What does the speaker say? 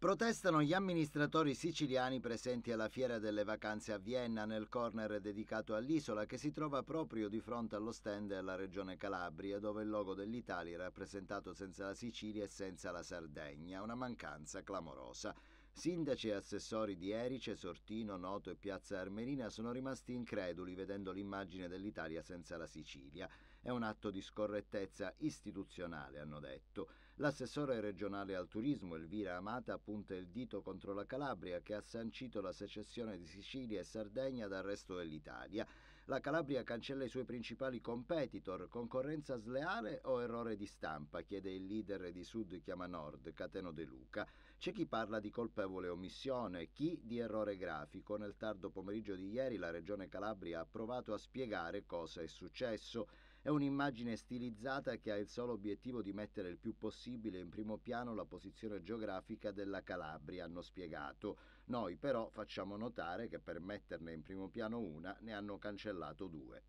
Protestano gli amministratori siciliani presenti alla Fiera delle Vacanze a Vienna nel corner dedicato all'isola che si trova proprio di fronte allo stand della regione Calabria dove il logo dell'Italia è rappresentato senza la Sicilia e senza la Sardegna, una mancanza clamorosa. Sindaci e assessori di Erice, Sortino, Noto e Piazza Armerina sono rimasti increduli vedendo l'immagine dell'Italia senza la Sicilia. È un atto di scorrettezza istituzionale, hanno detto. L'assessore regionale al turismo, Elvira Amata, punta il dito contro la Calabria che ha sancito la secessione di Sicilia e Sardegna dal resto dell'Italia. La Calabria cancella i suoi principali competitor. Concorrenza sleale o errore di stampa? chiede il leader di Sud Chiama Nord, Cateno De Luca. C'è chi parla di colpevole omissione, chi di errore grafico. Nel tardo pomeriggio di ieri la Regione Calabria ha provato a spiegare cosa è successo. È un'immagine stilizzata che ha il solo obiettivo di mettere il più possibile in primo piano la posizione geografica della Calabria, hanno spiegato. Noi però facciamo notare che per metterne in primo piano una ne hanno cancellato due.